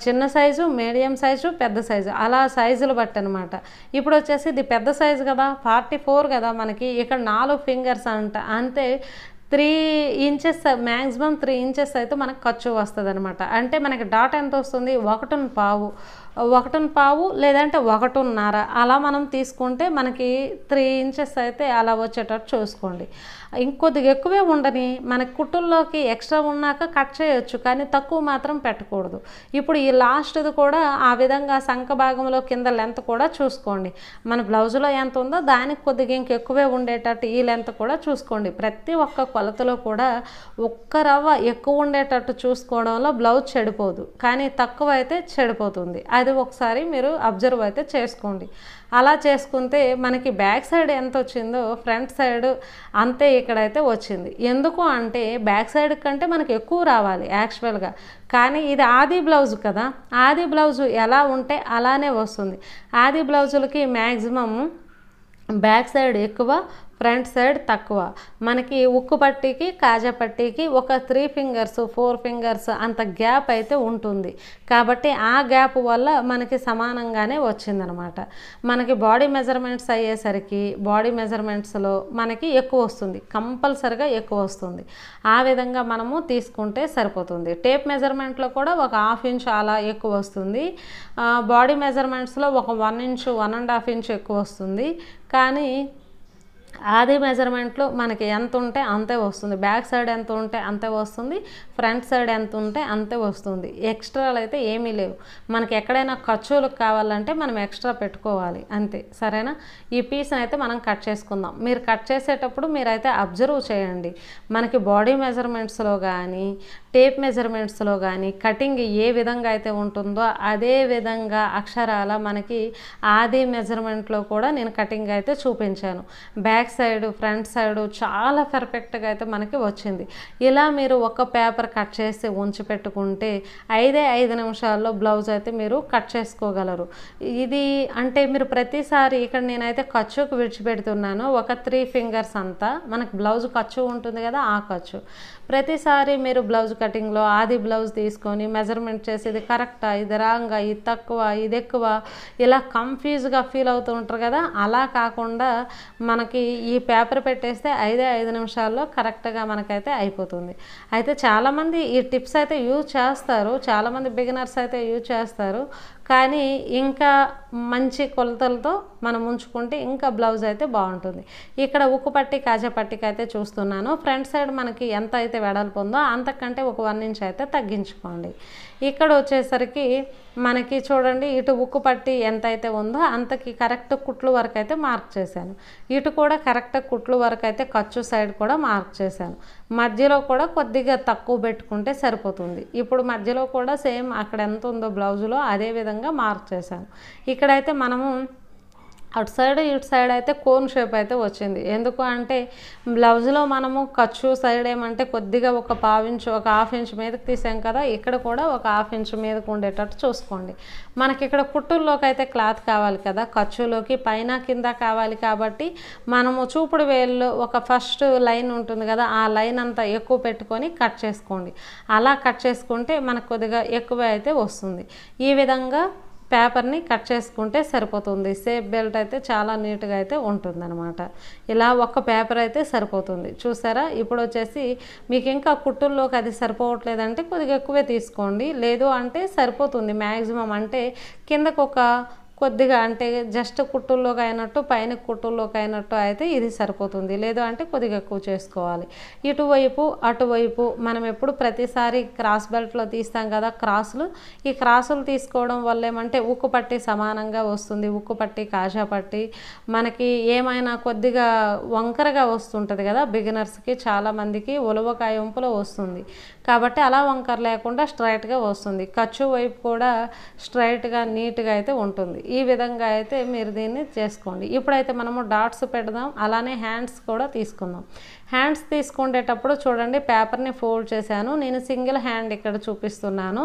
చిన్న సైజు మీడియం సైజు పెద్ద సైజు అలా సైజులు బట్టి అనమాట ఇప్పుడు వచ్చేసి ఇది పెద్ద సైజు కదా ఫార్టీ ఫోర్ కదా మనకి ఇక్కడ నాలుగు ఫింగర్స్ అంట అంతే three inches maximum three inches అయితే మనకు ఖర్చు వస్తుంది అనమాట అంటే మనకి డాట్ ఎంత వస్తుంది ఒకటిన పావు ఒకటిన పావు లేదంటే ఒకటిన్నర అలా మనం తీసుకుంటే మనకి త్రీ ఇంచెస్ అయితే అలా వచ్చేటట్టు చూసుకోండి ఇంకొద్దిగా ఎక్కువే ఉండని మన కుట్టుల్లోకి ఎక్స్ట్రా ఉన్నాక కట్ చేయొచ్చు కానీ తక్కువ మాత్రం పెట్టకూడదు ఇప్పుడు ఈ లాస్ట్ది కూడా ఆ విధంగా సంఖ భాగంలో కింద లెంత్ కూడా చూసుకోండి మన బ్లౌజ్లో ఎంత ఉందో దానికి కొద్దిగా ఇంకెక్కువే ఉండేటట్టు ఈ లెంత్ కూడా చూసుకోండి ప్రతి ఒక్క కొలతలో కూడా ఒక్క రవ్వ ఎక్కువ ఉండేటట్టు చూసుకోవడంలో బ్లౌజ్ చెడిపోదు కానీ తక్కువ అయితే చెడిపోతుంది అది ఒకసారి మీరు అబ్జర్వ్ అయితే చేసుకోండి అలా చేసుకుంటే మనకి బ్యాక్ సైడ్ ఎంత వచ్చిందో ఫ్రంట్ సైడ్ అంతే ఇక్కడైతే వచ్చింది ఎందుకు అంటే బ్యాక్ సైడ్ కంటే మనకి ఎక్కువ రావాలి యాక్చువల్గా కానీ ఇది ఆది బ్లౌజ్ కదా ఆది బ్లౌజ్ ఎలా ఉంటే అలానే వస్తుంది ఆది బ్లౌజులకి మ్యాక్సిమమ్ బ్యాక్ సైడ్ ఎక్కువ ఫ్రంట్ సైడ్ తక్కువ మనకి ఉక్కు పట్టీకి కాజా పట్టీకి ఒక త్రీ ఫింగర్స్ ఫోర్ ఫింగర్స్ అంత గ్యాప్ అయితే ఉంటుంది కాబట్టి ఆ గ్యాప్ వల్ల మనకి సమానంగానే వచ్చిందనమాట మనకి బాడీ మెజర్మెంట్స్ అయ్యేసరికి బాడీ మెజర్మెంట్స్లో మనకి ఎక్కువ వస్తుంది కంపల్సరిగా ఎక్కువ వస్తుంది ఆ విధంగా మనము తీసుకుంటే సరిపోతుంది టేప్ మెజర్మెంట్లో కూడా ఒక హాఫ్ ఇంచ్ అలా ఎక్కువ వస్తుంది బాడీ మెజర్మెంట్స్లో ఒక one inch one and half inch ఎక్కువ వస్తుంది కానీ అదే మెజర్మెంట్లో మనకి ఎంత ఉంటే అంతే వస్తుంది బ్యాక్ సైడ్ ఎంత ఉంటే అంతే వస్తుంది ఫ్రంట్ సైడ్ ఎంత ఉంటే అంతే వస్తుంది ఎక్స్ట్రాలు అయితే ఏమీ లేవు మనకి ఎక్కడైనా ఖర్చులకు కావాలంటే మనం ఎక్స్ట్రా పెట్టుకోవాలి అంతే సరేనా ఈ పీస్ని అయితే మనం కట్ చేసుకుందాం మీరు కట్ చేసేటప్పుడు మీరైతే అబ్జర్వ్ చేయండి మనకి బాడీ మెజర్మెంట్స్లో కానీ టేప్ మెజర్మెంట్స్లో కానీ కటింగ్ ఏ విధంగా అయితే ఉంటుందో అదే విధంగా అక్షరాల మనకి అదే మెజర్మెంట్లో కూడా నేను కటింగ్ అయితే చూపించాను బ్యాక్ సైడ్ ఫ్రంట్ సైడ్ చాలా పర్ఫెక్ట్గా అయితే మనకి వచ్చింది ఇలా మీరు ఒక పేపర్ కట్ చేసి ఉంచి పెట్టుకుంటే ఐదే ఐదు నిమిషాల్లో బ్లౌజ్ అయితే మీరు కట్ చేసుకోగలరు ఇది అంటే మీరు ప్రతిసారి ఇక్కడ నేనైతే ఖర్చుకు విడిచిపెడుతున్నాను ఒక త్రీ ఫింగర్స్ అంతా మనకు బ్లౌజ్ ఖర్చు ఉంటుంది కదా ఆ ఖర్చు ప్రతిసారి మీరు బ్లౌజ్ కటింగ్లో ఆది బ్లౌజ్ తీసుకొని మెజర్మెంట్ చేసి ఇది కరెక్టా ఇది రాంగా ఇది తక్కువ ఇది ఎక్కువ ఇలా కన్ఫ్యూజ్గా ఫీల్ అవుతూ ఉంటారు కదా అలా కాకుండా మనకి ఈ పేపర్ పెట్టేస్తే ఐదే ఐదు నిమిషాల్లో కరెక్ట్గా మనకైతే అయిపోతుంది అయితే చాలామంది ఈ టిప్స్ అయితే యూజ్ చేస్తారు చాలామంది బిగినర్స్ అయితే యూజ్ చేస్తారు కానీ ఇంకా మంచి కొలతలతో మనం ఉంచుకుంటే ఇంకా బ్లౌజ్ అయితే బాగుంటుంది ఇక్కడ ఉక్కు పట్టి కాజా పట్టిక అయితే చూస్తున్నాను ఫ్రంట్ సైడ్ మనకి ఎంత అయితే వెడల్పు ఉందో అంతకంటే ఒక వన్ ఇంచ్ అయితే తగ్గించుకోండి ఇక్కడ వచ్చేసరికి మనకి చూడండి ఇటు ఉక్కు పట్టి ఎంత అయితే ఉందో అంతకి కరెక్ట్ కుట్లు వరకు అయితే మార్క్ చేశాను ఇటు కూడా కరెక్ట్ కుట్లు వరకు అయితే ఖర్చు సైడ్ కూడా మార్క్ చేశాను మధ్యలో కూడా కొద్దిగా తక్కువ పెట్టుకుంటే సరిపోతుంది ఇప్పుడు మధ్యలో కూడా సేమ్ అక్కడ ఎంత ఉందో బ్లౌజులో అదే విధంగా మార్క్ చేశాను ఇక్కడైతే మనము అటు సైడ్ ఇటు సైడ్ అయితే కోన్ షేప్ అయితే వచ్చింది ఎందుకు అంటే బ్లౌజ్లో మనము ఖర్చు సైడ్ ఏమంటే కొద్దిగా ఒక పావించు ఒక హాఫ్ ఇంచ్ మీదకి తీసాం కదా ఇక్కడ కూడా ఒక హాఫ్ ఇంచ్ మీదకు ఉండేటట్టు చూసుకోండి మనకి ఇక్కడ కుట్టుల్లోకి అయితే క్లాత్ కావాలి కదా ఖర్చులోకి పైన కింద కావాలి కాబట్టి మనము చూపుడు వేళ్ళు ఒక ఫస్ట్ లైన్ ఉంటుంది కదా ఆ లైన్ అంతా ఎక్కువ పెట్టుకొని కట్ చేసుకోండి అలా కట్ చేసుకుంటే మనకు కొద్దిగా ఎక్కువ అయితే వస్తుంది ఈ విధంగా పేపర్ని కట్ చేసుకుంటే సరిపోతుంది సేఫ్ బెల్ట్ అయితే చాలా నీట్గా అయితే ఉంటుందన్నమాట ఇలా ఒక్క పేపర్ అయితే సరిపోతుంది చూసారా ఇప్పుడు వచ్చేసి మీకు ఇంకా కుట్టుల్లోకి అది సరిపోవట్లేదంటే కొద్దిగా ఎక్కువే తీసుకోండి లేదు అంటే సరిపోతుంది మ్యాక్సిమం అంటే కిందకు ఒక కొద్దిగా అంటే జస్ట్ కుట్టుల్లోకి అయినట్టు పైన కుట్టుల్లోకి అయినట్టు అయితే ఇది సరిపోతుంది లేదు అంటే కొద్దిగా ఎక్కువ చేసుకోవాలి ఇటువైపు అటువైపు మనం ఎప్పుడు ప్రతిసారి క్రాస్ బెల్ట్లో తీస్తాం కదా క్రాసులు ఈ క్రాసులు తీసుకోవడం వల్ల ఏమంటే ఉక్కు పట్టి సమానంగా వస్తుంది ఉక్కు పట్టి కాషా పట్టి మనకి ఏమైనా కొద్దిగా వంకరగా వస్తుంటుంది కదా బిగినర్స్కి చాలామందికి ఉలవకాయ వంపులో వస్తుంది కాబట్టి అలా వంకర లేకుండా స్ట్రైట్గా వస్తుంది ఖర్చు వైపు కూడా స్ట్రైట్గా నీట్గా అయితే ఉంటుంది ఈ విధంగా అయితే మీరు దీన్ని చేసుకోండి ఇప్పుడైతే మనము డాట్స్ పెడదాం అలానే హ్యాండ్స్ కూడా తీసుకుందాం హ్యాండ్స్ తీసుకునేటప్పుడు చూడండి పేపర్ని ఫోల్డ్ చేశాను నేను సింగిల్ హ్యాండ్ ఇక్కడ చూపిస్తున్నాను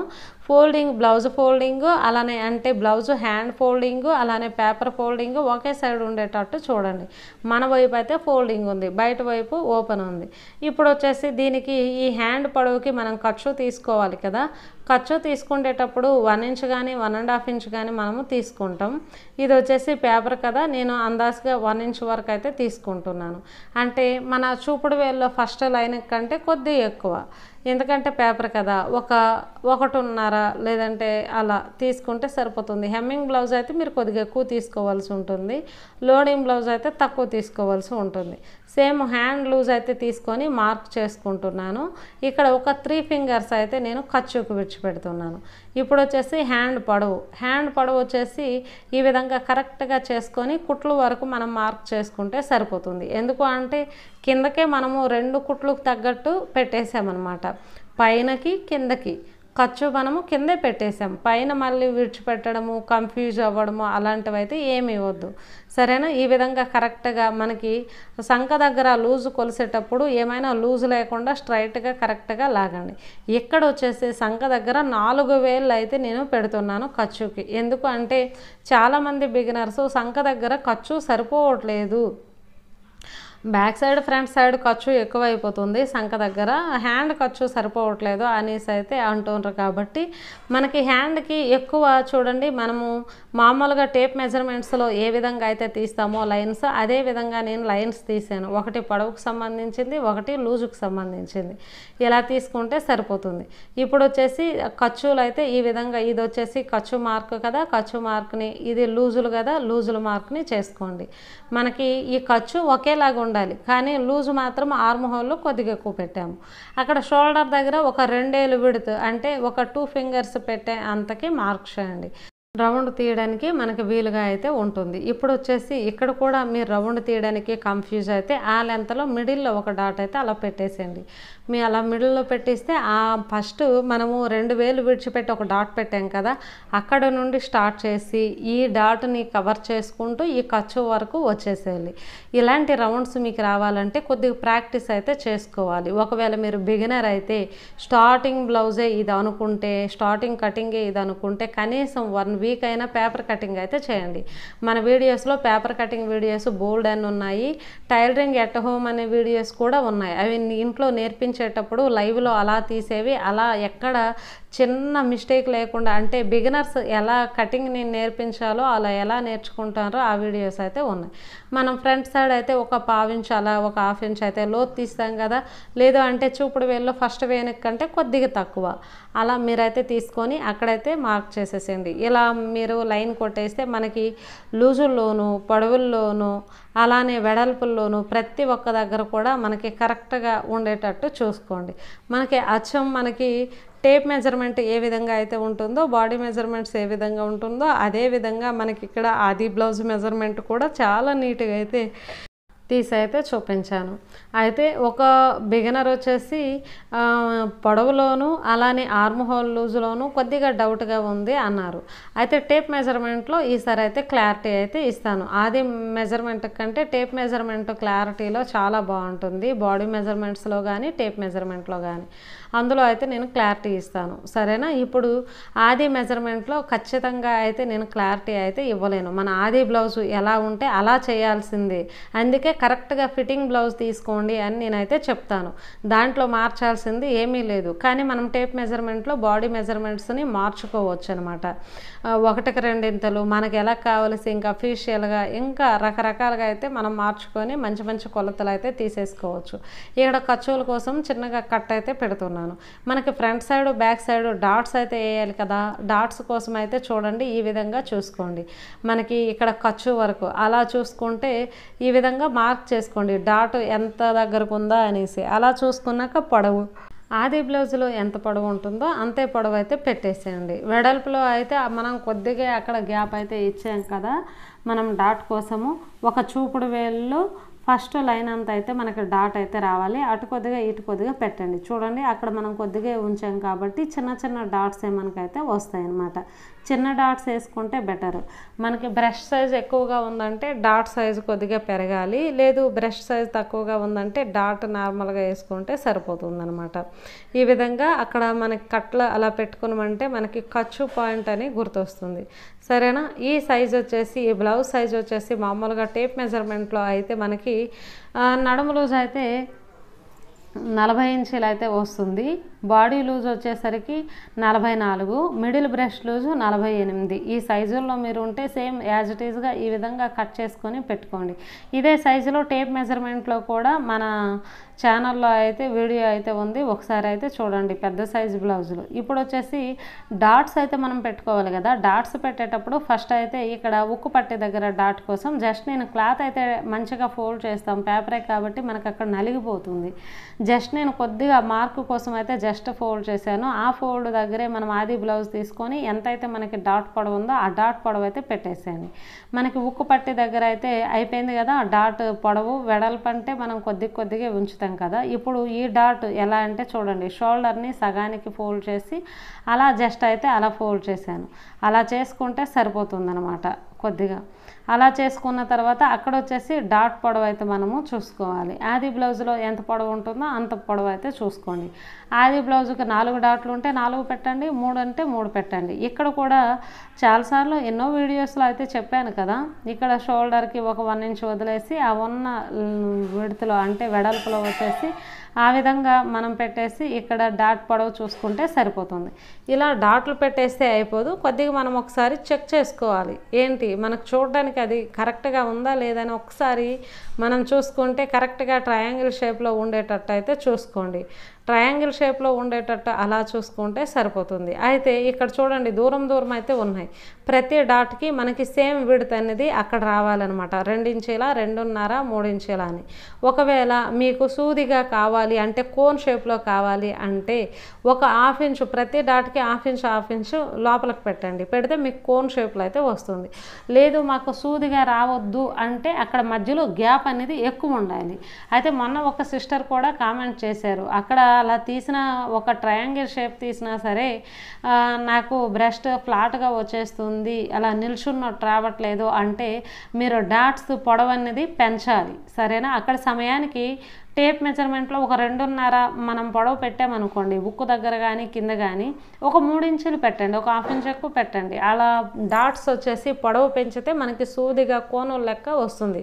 ఫోల్డింగ్ బ్లౌజ్ ఫోల్డింగ్ అలానే అంటే బ్లౌజ్ హ్యాండ్ ఫోల్డింగ్ అలానే పేపర్ ఫోల్డింగ్ ఒకే సైడ్ ఉండేటట్టు చూడండి మన వైపు అయితే ఫోల్డింగ్ ఉంది బయట వైపు ఓపెన్ ఉంది ఇప్పుడు వచ్చేసి దీనికి ఈ హ్యాండ్ పొడవుకి మనం ఖర్చు తీసుకోవాలి కదా ఖర్చు తీసుకునేటప్పుడు వన్ ఇంచ్ కానీ వన్ అండ్ హాఫ్ ఇంచ్ కానీ మనము తీసుకుంటాం ఇది వచ్చేసి పేపర్ కదా నేను అందాజుగా వన్ ఇంచ్ వరకు అయితే తీసుకుంటున్నాను అంటే మన చూపుడు వేల్లో ఫస్ట్ లైన్ కంటే కొద్ది ఎక్కువ ఎందుకంటే పేపర్ కదా ఒక ఒకటిన్నర లేదంటే అలా తీసుకుంటే సరిపోతుంది హెమ్మింగ్ బ్లౌజ్ అయితే మీరు కొద్దిగా ఎక్కువ తీసుకోవాల్సి ఉంటుంది లోడింగ్ బ్లౌజ్ అయితే తక్కువ తీసుకోవాల్సి ఉంటుంది సేమ్ హ్యాండ్ లూజ్ అయితే తీసుకొని మార్క్ చేసుకుంటున్నాను ఇక్కడ ఒక త్రీ ఫింగర్స్ అయితే నేను ఖర్చుకు విడిచిపెడుతున్నాను ఇప్పుడు వచ్చేసి హ్యాండ్ పడవు హ్యాండ్ పడవు వచ్చేసి ఈ విధంగా కరెక్ట్గా చేసుకొని కుట్లు వరకు మనం మార్క్ చేసుకుంటే సరిపోతుంది ఎందుకు అంటే కిందకే మనము రెండు కుట్లకు తగ్గట్టు పెట్టేసామన్నమాట పైనకి కిందకి ఖర్చు మనము కిందే పెట్టేసాం పైన మళ్ళీ విడిచిపెట్టడము కన్ఫ్యూజ్ అవ్వడము అలాంటివి అయితే ఏమి ఇవ్వద్దు సరేనా ఈ విధంగా కరెక్ట్గా మనకి సంఖ దగ్గర లూజు కొలిసేటప్పుడు ఏమైనా లూజ్ లేకుండా స్ట్రైట్గా కరెక్ట్గా లాగండి ఇక్కడ వచ్చేసి సంఖ దగ్గర నాలుగు వేలు అయితే నేను పెడుతున్నాను ఖర్చుకి ఎందుకు అంటే చాలామంది బిగినర్స్ సంఖ దగ్గర ఖర్చు సరిపోవట్లేదు బ్యాక్ సైడ్ ఫ్రంట్ సైడ్ ఖర్చు ఎక్కువ అయిపోతుంది సంఖ దగ్గర హ్యాండ్ ఖర్చు సరిపోవట్లేదు అనేసి అయితే అంటుండ్రు కాబట్టి మనకి హ్యాండ్కి ఎక్కువ చూడండి మనము మామూలుగా టేప్ మెజర్మెంట్స్లో ఏ విధంగా అయితే తీస్తామో లైన్స్ అదే విధంగా నేను లైన్స్ తీసాను ఒకటి పొడవుకు సంబంధించింది ఒకటి లూజుకు సంబంధించింది ఇలా తీసుకుంటే సరిపోతుంది ఇప్పుడు వచ్చేసి ఖర్చులు అయితే ఈ విధంగా ఇది వచ్చేసి ఖర్చు మార్క్ కదా ఖర్చు మార్క్ని ఇది లూజులు కదా లూజుల మార్క్ని చేసుకోండి మనకి ఈ ఖర్చు ఒకేలాగా ఉండాలి కానీ లూజ్ మాత్రం ఆర్మ్ హోల్లో కొద్దిగా ఎక్కువ పెట్టాము అక్కడ షోల్డర్ దగ్గర ఒక రెండేళ్ళు విడుతు అంటే ఒక టూ ఫింగర్స్ పెట్టే అంతకి మార్క్ చేయండి రౌండ్ తీయడానికి మనకి వీలుగా అయితే ఉంటుంది ఇప్పుడు వచ్చేసి ఇక్కడ కూడా మీరు రౌండ్ తీయడానికి కన్ఫ్యూజ్ అయితే ఆ లెంత్లో మిడిల్లో ఒక డాట్ అయితే అలా పెట్టేసేయండి మీ అలా మిడిల్లో పెట్టిస్తే ఆ ఫస్ట్ మనము రెండు వేలు విడిచిపెట్టి ఒక డాట్ పెట్టాం కదా అక్కడ నుండి స్టార్ట్ చేసి ఈ డాట్ని కవర్ చేసుకుంటూ ఈ ఖర్చు వరకు వచ్చేసేయాలి ఇలాంటి రౌండ్స్ మీకు రావాలంటే కొద్దిగా ప్రాక్టీస్ అయితే చేసుకోవాలి ఒకవేళ మీరు బిగినర్ అయితే స్టార్టింగ్ బ్లౌజే ఇది అనుకుంటే స్టార్టింగ్ కటింగే ఇది అనుకుంటే కనీసం వన్ వీక్ అయినా పేపర్ కటింగ్ అయితే చేయండి మన వీడియోస్లో పేపర్ కటింగ్ వీడియోస్ బోల్డ్ అని ఉన్నాయి టైలరింగ్ ఎట్ హోమ్ అనే వీడియోస్ కూడా ఉన్నాయి అవి ఇంట్లో నేర్పించేటప్పుడు లైవ్లో అలా తీసేవి అలా ఎక్కడ చిన్న మిస్టేక్ లేకుండా అంటే బిగినర్స్ ఎలా కటింగ్ నేను నేర్పించాలో అలా ఎలా నేర్చుకుంటారో ఆ వీడియోస్ అయితే ఉన్నాయి మనం ఫ్రంట్ సైడ్ అయితే ఒక పావించ్ అలా ఒక హాఫ్ ఇంచ్ అయితే లోతు తీస్తాం కదా లేదు అంటే చూపుడు వేల్లో ఫస్ట్ వేనిక్ కంటే కొద్దిగా తక్కువ అలా మీరైతే తీసుకొని అక్కడైతే మార్క్ చేసేసేయండి ఇలా మీరు లైన్ కొట్టేస్తే మనకి లూజుల్లోనూ పొడవుల్లోనూ అలానే వెడల్పుల్లోనూ ప్రతి ఒక్క దగ్గర కూడా మనకి కరెక్ట్గా ఉండేటట్టు చూసుకోండి మనకి అచ్చం మనకి టేప్ మెజర్మెంట్ ఏ విధంగా అయితే ఉంటుందో బాడీ మెజర్మెంట్స్ ఏ విధంగా ఉంటుందో అదే విధంగా మనకి ఇక్కడ ఆది బ్లౌజ్ మెజర్మెంట్ కూడా చాలా నీట్గా అయితే తీసి అయితే చూపించాను అయితే ఒక బిగినర్ వచ్చేసి పొడవులోను అలానే ఆర్మ్ హోల్ లూజ్లోను కొద్దిగా డౌట్గా ఉంది అన్నారు అయితే టేప్ మెజర్మెంట్లో ఈసారి అయితే క్లారిటీ అయితే ఇస్తాను ఆది మెజర్మెంట్ కంటే టేప్ మెజర్మెంట్ క్లారిటీలో చాలా బాగుంటుంది బాడీ మెజర్మెంట్స్లో కానీ టేప్ మెజర్మెంట్లో కానీ అందులో అయితే నేను క్లారిటీ ఇస్తాను సరేనా ఇప్పుడు ఆది మెజర్మెంట్లో ఖచ్చితంగా అయితే నేను క్లారిటీ అయితే ఇవ్వలేను మన ఆది బ్లౌజ్ ఎలా ఉంటే అలా చేయాల్సిందే అందుకే కరెక్ట్గా ఫిట్టింగ్ బ్లౌజ్ తీసుకోండి అని నేనైతే చెప్తాను దాంట్లో మార్చాల్సింది ఏమీ లేదు కానీ మనం టేప్ మెజర్మెంట్లో బాడీ మెజర్మెంట్స్ని మార్చుకోవచ్చు అనమాట ఒకటికి రెండింతలు మనకి ఎలా కావలసి ఇంకా అఫీషియల్గా ఇంకా రకరకాలుగా అయితే మనం మార్చుకొని మంచి మంచి కొలతలు అయితే తీసేసుకోవచ్చు ఇక్కడ ఖర్చుల కోసం చిన్నగా కట్ అయితే పెడుతున్నాను మనకి front side back side dots అయితే వేయాలి కదా డాట్స్ కోసం అయితే చూడండి ఈ విధంగా చూసుకోండి మనకి ఇక్కడ ఖర్చు వరకు అలా చూసుకుంటే ఈ విధంగా మార్క్ మార్క్ చేసుకోండి డాట్ ఎంత దగ్గరకు ఉందా అనేసి అలా చూసుకున్నాక పొడవు ఆది బ్లౌజ్లో ఎంత పొడవు ఉంటుందో అంతే పొడవు అయితే పెట్టేసేయండి వెడల్పులో అయితే మనం కొద్దిగా అక్కడ గ్యాప్ అయితే ఇచ్చాం కదా మనం డాట్ కోసము ఒక చూపుడు వేళ్ళు ఫస్ట్ లైన్ అంతా అయితే మనకి డాట్ అయితే రావాలి అటు కొద్దిగా ఇటు కొద్దిగా పెట్టండి చూడండి అక్కడ మనం కొద్దిగా ఉంచాం కాబట్టి చిన్న చిన్న డాట్స్ మనకైతే వస్తాయి అన్నమాట చిన్న డాట్స్ వేసుకుంటే బెటర్ మనకి బ్రష్ సైజ్ ఎక్కువగా ఉందంటే డాట్ సైజ్ కొద్దిగా పెరగాలి లేదు బ్రష్ సైజ్ తక్కువగా ఉందంటే డాట్ నార్మల్గా వేసుకుంటే సరిపోతుందనమాట ఈ విధంగా అక్కడ మనకి కట్ల అలా పెట్టుకున్నామంటే మనకి ఖర్చు పాయింట్ అని గుర్తొస్తుంది సరేనా ఈ సైజ్ వచ్చేసి ఈ బ్లౌజ్ సైజ్ వచ్చేసి మామూలుగా టేప్ మెజర్మెంట్లో అయితే మనకి నడుము లూజ్ అయితే నలభై ఇంచీలు అయితే వస్తుంది బాడీ లూజ్ వచ్చేసరికి నలభై నాలుగు మిడిల్ బ్రష్ లూజు నలభై ఎనిమిది ఈ సైజుల్లో మీరు ఉంటే సేమ్ యాజ్ ఇట్ ఈజ్గా ఈ విధంగా కట్ చేసుకొని పెట్టుకోండి ఇదే సైజులో టేప్ మెజర్మెంట్లో కూడా మన ఛానల్లో అయితే వీడియో అయితే ఉంది ఒకసారి అయితే చూడండి పెద్ద సైజు బ్లౌజులు ఇప్పుడు వచ్చేసి డాట్స్ అయితే మనం పెట్టుకోవాలి కదా డాట్స్ పెట్టేటప్పుడు ఫస్ట్ అయితే ఇక్కడ ఉక్కు పట్టే దగ్గర డాట్ కోసం జస్ట్ నేను క్లాత్ అయితే మంచిగా ఫోల్డ్ చేస్తాం పేపరే కాబట్టి మనకు అక్కడ నలిగిపోతుంది జస్ట్ నేను కొద్దిగా మార్క్ కోసం అయితే జస్ట్ ఫోల్డ్ చేశాను ఆ ఫోల్డ్ దగ్గరే మనం ఆది బ్లౌజ్ తీసుకొని ఎంతైతే మనకి డాట్ పొడవు ఉందో ఆ డాట్ పొడవు అయితే పెట్టేసాను మనకి ఉక్కు పట్టి దగ్గర అయితే అయిపోయింది కదా ఆ డాట్ పొడవు వెడల్పంటే మనం కొద్ది కొద్దిగా ఉంచుతాం చేసాం కదా ఇప్పుడు ఈ డాట్ ఎలా అంటే చూడండి షోల్డర్ని సగానికి ఫోల్డ్ చేసి అలా జస్ట్ అయితే అలా ఫోల్డ్ చేశాను అలా చేసుకుంటే సరిపోతుందనమాట కొద్దిగా అలా చేసుకున్న తర్వాత అక్కడ వచ్చేసి డాట్ పొడవు అయితే మనము చూసుకోవాలి ఆది బ్లౌజ్లో ఎంత పొడవు ఉంటుందో అంత పొడవు అయితే చూసుకోండి ఆది బ్లౌజ్కి నాలుగు డాట్లు ఉంటే నాలుగు పెట్టండి మూడు అంటే మూడు పెట్టండి ఇక్కడ కూడా చాలాసార్లు ఎన్నో వీడియోస్లో అయితే చెప్పాను కదా ఇక్కడ షోల్డర్కి ఒక వన్ ఇంచ్ వదిలేసి ఆ ఉన్న విడతలో అంటే వెడల్పులో వచ్చేసి ఆ విధంగా మనం పెట్టేసి ఇక్కడ డాట్ పొడవు చూసుకుంటే సరిపోతుంది ఇలా డాట్లు పెట్టేస్తే అయిపోదు కొద్దిగా మనం ఒకసారి చెక్ చేసుకోవాలి ఏంటి మనకు చూడడానికి మనకి అది కరెక్ట్గా ఉందా లేదని ఒకసారి మనం చూసుకుంటే కరెక్ట్గా ట్రయాంగిల్ షేప్లో ఉండేటట్టు అయితే చూసుకోండి ట్రయాంగిల్ షేప్లో ఉండేటట్టు అలా చూసుకుంటే సరిపోతుంది అయితే ఇక్కడ చూడండి దూరం దూరం అయితే ఉన్నాయి ప్రతి డాట్కి మనకి సేమ్ విడత అనేది అక్కడ రావాలన్నమాట రెండించేలా రెండున్నర మూడించేలా అని ఒకవేళ మీకు సూదిగా కావాలి అంటే కోన్ షేప్లో కావాలి అంటే ఒక హాఫ్ ఇంచు ప్రతి డాట్కి హాఫ్ ఇంచు హాఫ్ ఇంచు లోపలికి పెట్టండి పెడితే మీకు కోన్ షేప్లో అయితే వస్తుంది లేదు మాకు సూదిగా రావద్దు అంటే అక్కడ మధ్యలో గ్యాప్ అనేది ఎక్కువ ఉండాలి అయితే మొన్న ఒక సిస్టర్ కూడా కామెంట్ చేశారు అక్కడ అలా తీసిన ఒక ట్రయాంగిల్ షేప్ తీసినా సరే నాకు బ్రెస్ట్ ఫ్లాట్గా వచ్చేస్తుంది అలా నిల్చున్నట్టు రావట్లేదు అంటే మీరు డాట్స్ పొడవు అనేది పెంచాలి సరేనా అక్కడ సమయానికి టేప్ మెజర్మెంట్లో ఒక రెండున్నర మనం పొడవు పెట్టామనుకోండి ఉక్కు దగ్గర కానీ కింద కానీ ఒక మూడు ఇంచులు పెట్టండి ఒక హాఫ్ ఇంచ్ ఎక్కువ పెట్టండి అలా డాట్స్ వచ్చేసి పొడవు పెంచితే మనకి సూదిగా కోను లెక్క వస్తుంది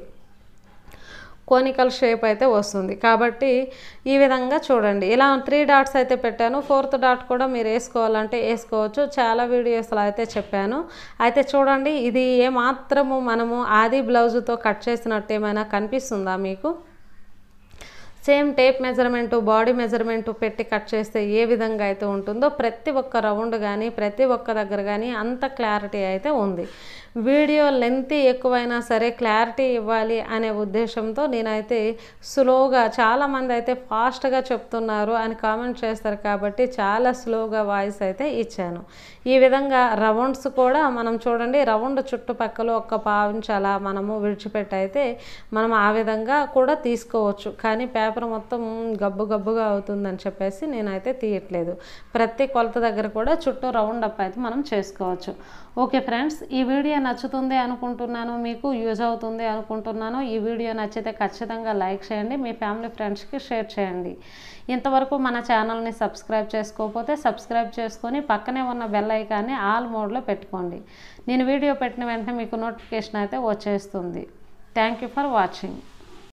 కోనికల్ షేప్ అయితే వస్తుంది కాబట్టి ఈ విధంగా చూడండి ఇలా త్రీ డాట్స్ అయితే పెట్టాను ఫోర్త్ డాట్ కూడా మీరు వేసుకోవాలంటే వేసుకోవచ్చు చాలా వీడియోస్లో అయితే చెప్పాను అయితే చూడండి ఇది ఏమాత్రము మనము ఆది బ్లౌజ్తో కట్ చేసినట్టు ఏమైనా కనిపిస్తుందా మీకు same tape measurement body measurement పెట్టి కట్ చేస్తే ఏ విధంగా అయితే ఉంటుందో ప్రతి ఒక్క రౌండ్ కానీ ప్రతి ఒక్క దగ్గర కానీ అంత క్లారిటీ అయితే ఉంది వీడియో లెంత్ ఎక్కువైనా సరే క్లారిటీ ఇవ్వాలి అనే ఉద్దేశంతో నేనైతే స్లోగా చాలామంది అయితే ఫాస్ట్గా చెప్తున్నారు అని కామెంట్ చేస్తారు కాబట్టి చాలా స్లోగా వాయిస్ అయితే ఇచ్చాను ఈ విధంగా రౌండ్స్ కూడా మనం చూడండి రౌండ్ చుట్టుపక్కల ఒక్క పావించి అలా మనము విడిచిపెట్టయితే మనం ఆ విధంగా కూడా తీసుకోవచ్చు కానీ పేపర్ మొత్తం గబ్బు గబ్బుగా అవుతుందని చెప్పేసి నేనైతే తీయట్లేదు ప్రతి కొలత దగ్గర కూడా చుట్టూ రౌండ్ అప్ అయితే మనం చేసుకోవచ్చు ఓకే ఫ్రెండ్స్ ఈ వీడియో నచ్చుతుంది అనుకుంటున్నాను మీకు యూజ్ అవుతుంది అనుకుంటున్నాను ఈ వీడియో నచ్చితే ఖచ్చితంగా లైక్ చేయండి మీ ఫ్యామిలీ ఫ్రెండ్స్కి షేర్ చేయండి ఇంతవరకు మన ఛానల్ని సబ్స్క్రైబ్ చేసుకోకపోతే సబ్స్క్రైబ్ చేసుకొని పక్కనే ఉన్న బెల్ ఐకాన్ని ఆల్ మోడ్లో పెట్టుకోండి నేను వీడియో పెట్టిన వెంటనే మీకు నోటిఫికేషన్ అయితే వచ్చేస్తుంది థ్యాంక్ ఫర్ వాచింగ్